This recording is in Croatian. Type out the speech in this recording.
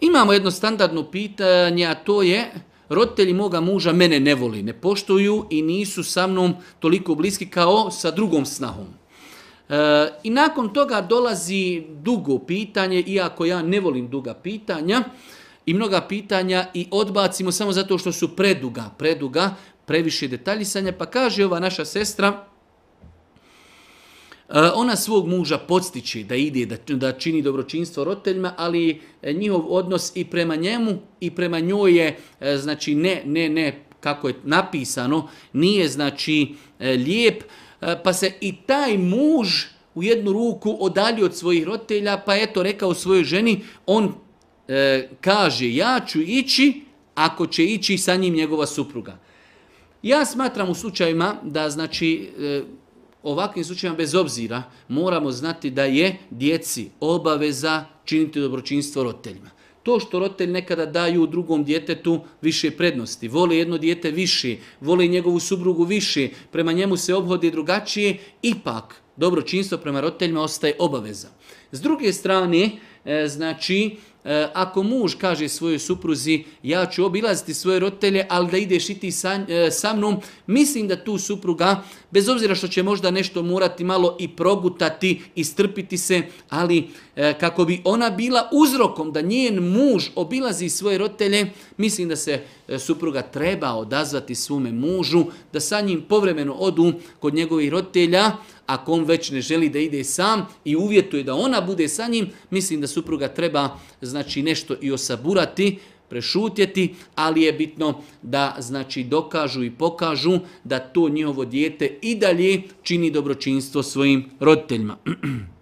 Imamo jedno standardno pitanje, a to je roditelji moga muža mene ne voli, ne poštuju i nisu sa mnom toliko bliski kao sa drugom snahom. E, I nakon toga dolazi dugo pitanje, iako ja ne volim duga pitanja, i mnoga pitanja i odbacimo samo zato što su preduga, preduga, previše detaljisanja, pa kaže ova naša sestra, E, ona svog muža podstiče da ide, da, da čini dobročinstvo roditeljima, ali e, njihov odnos i prema njemu i prema njoj je, e, znači, ne, ne, ne, kako je napisano, nije, znači, lijep, pa se i taj muž u jednu ruku odalji od svojih roditelja, pa eto, rekao svojoj ženi, on kaže, ja ću ići ako će ići sa njim njegova supruga. Ja smatram u slučajima da, znači, ovakvim slučajima bez obzira moramo znati da je djeci obaveza činiti dobročinstvo roditeljima. To što roditelji nekada daju drugom djetetu više prednosti, voli jedno dijete više, voli njegovu subrugu više, prema njemu se obhodi drugačije, ipak dobročinstvo prema roditeljima ostaje obaveza. S druge strane, e, znači, E, ako muž kaže svojoj supruzi ja ću obilaziti svoje roditelje, ali da ideš i ti sa, e, mnom, mislim da tu supruga, bez obzira što će možda nešto morati malo i progutati, i strpiti se, ali e, kako bi ona bila uzrokom da njen muž obilazi svoje roditelje, mislim da se supruga treba odazvati svome mužu, da sa njim povremeno odu kod njegovih roditelja, ako on već ne želi da ide sam i uvjetuje da ona bude sa njim, mislim da supruga treba znači nešto i osaburati, prešutjeti, ali je bitno da znači dokažu i pokažu da to njihovo dijete i dalje čini dobročinstvo svojim roditeljima.